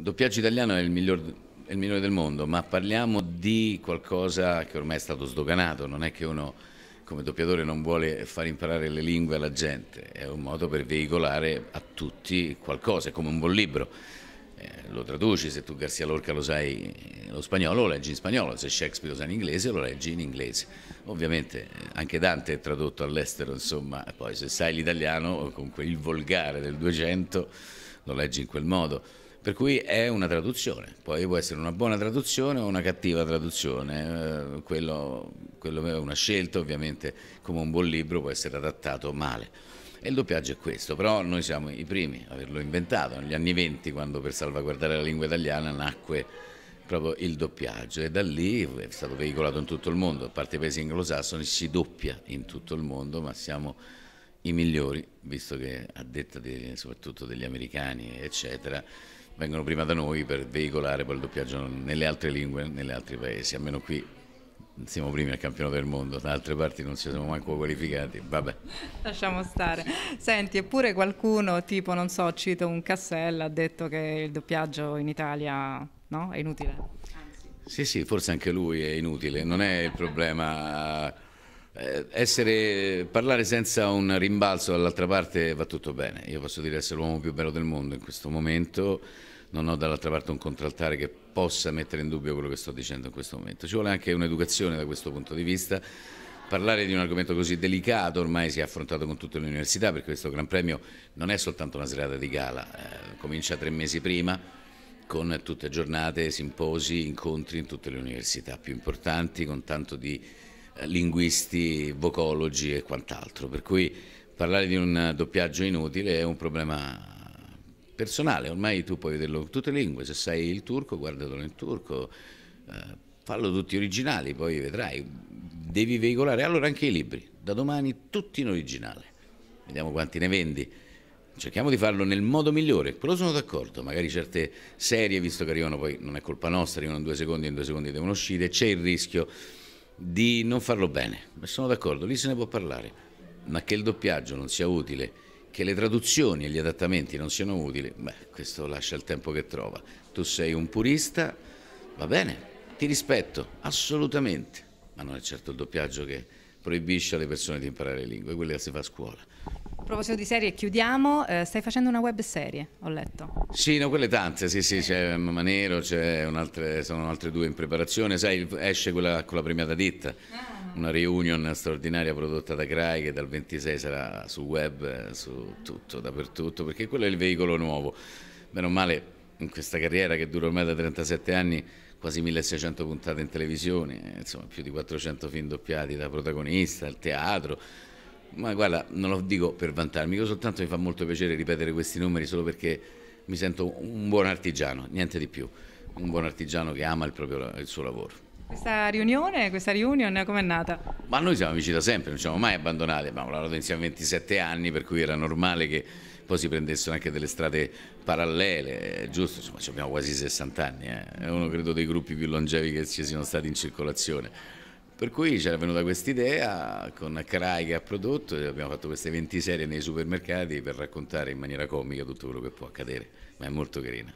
doppiaggio italiano è il, miglior, è il migliore del mondo, ma parliamo di qualcosa che ormai è stato sdoganato, non è che uno come doppiatore non vuole far imparare le lingue alla gente, è un modo per veicolare a tutti qualcosa, è come un buon libro. Eh, lo traduci, se tu Garcia Lorca lo sai eh, lo spagnolo, lo leggi in spagnolo, se Shakespeare lo sai in inglese, lo leggi in inglese. Ovviamente eh, anche Dante è tradotto all'estero, insomma, poi se sai l'italiano, con quel volgare del 200, lo leggi in quel modo. Per cui è una traduzione, poi può essere una buona traduzione o una cattiva traduzione, eh, quello, quello, è una scelta ovviamente, come un buon libro può essere adattato male. E il doppiaggio è questo, però noi siamo i primi a averlo inventato, negli anni venti quando per salvaguardare la lingua italiana nacque proprio il doppiaggio e da lì è stato veicolato in tutto il mondo, a parte i paesi anglosassoni si doppia in tutto il mondo, ma siamo i migliori, visto che a detta di, soprattutto degli americani, eccetera, vengono prima da noi per veicolare poi il doppiaggio nelle altre lingue, negli altri paesi, almeno qui siamo primi al campionato del mondo, da altre parti non ci siamo manco qualificati, vabbè. Lasciamo stare. Senti, eppure qualcuno, tipo, non so, cito un Cassella, ha detto che il doppiaggio in Italia no? è inutile. Sì, sì, forse anche lui è inutile, non è il problema... Eh, essere, parlare senza un rimbalzo dall'altra parte va tutto bene. Io posso dire essere l'uomo più bello del mondo in questo momento non ho dall'altra parte un contraltare che possa mettere in dubbio quello che sto dicendo in questo momento. Ci vuole anche un'educazione da questo punto di vista. Parlare di un argomento così delicato ormai si è affrontato con tutte le università perché questo Gran Premio non è soltanto una serata di gala, eh, comincia tre mesi prima con tutte giornate, simposi, incontri in tutte le università più importanti con tanto di eh, linguisti, vocologi e quant'altro. Per cui parlare di un doppiaggio inutile è un problema personale, ormai tu puoi vederlo in tutte le lingue, se sai il turco guardatelo in turco, eh, fallo tutti originali, poi vedrai, devi veicolare allora anche i libri, da domani tutti in originale, vediamo quanti ne vendi, cerchiamo di farlo nel modo migliore, quello sono d'accordo, magari certe serie, visto che arrivano poi, non è colpa nostra, arrivano in due secondi, in due secondi devono uscire, c'è il rischio di non farlo bene, ma sono d'accordo, lì se ne può parlare, ma che il doppiaggio non sia utile che le traduzioni e gli adattamenti non siano utili, beh, questo lascia il tempo che trova. Tu sei un purista, va bene, ti rispetto, assolutamente, ma non è certo il doppiaggio che proibisce alle persone di imparare le lingue, quelle che si fa a scuola proposito di serie, chiudiamo. Eh, stai facendo una web serie, ho letto. Sì, no, quelle tante, sì, sì, c'è Manero, c'è un'altra, sono altre due in preparazione. Sai, esce quella con la premiata ditta. Ah una reunion straordinaria prodotta da CRAI che dal 26 sarà su web, su tutto, dappertutto, perché quello è il veicolo nuovo. Meno male in questa carriera che dura ormai da 37 anni, quasi 1600 puntate in televisione, insomma più di 400 film doppiati da protagonista, al teatro, ma guarda, non lo dico per vantarmi, io soltanto mi fa molto piacere ripetere questi numeri solo perché mi sento un buon artigiano, niente di più, un buon artigiano che ama il, proprio, il suo lavoro. Questa riunione, questa reunion, com'è nata? Ma noi siamo amici da sempre, non ci siamo mai abbandonati, abbiamo lavorato insieme 27 anni, per cui era normale che poi si prendessero anche delle strade parallele, giusto? Insomma, abbiamo quasi 60 anni, eh? è uno credo dei gruppi più longevi che ci siano stati in circolazione. Per cui ci c'era venuta questa idea con Carai che ha prodotto e abbiamo fatto queste 20 serie nei supermercati per raccontare in maniera comica tutto quello che può accadere, ma è molto carina.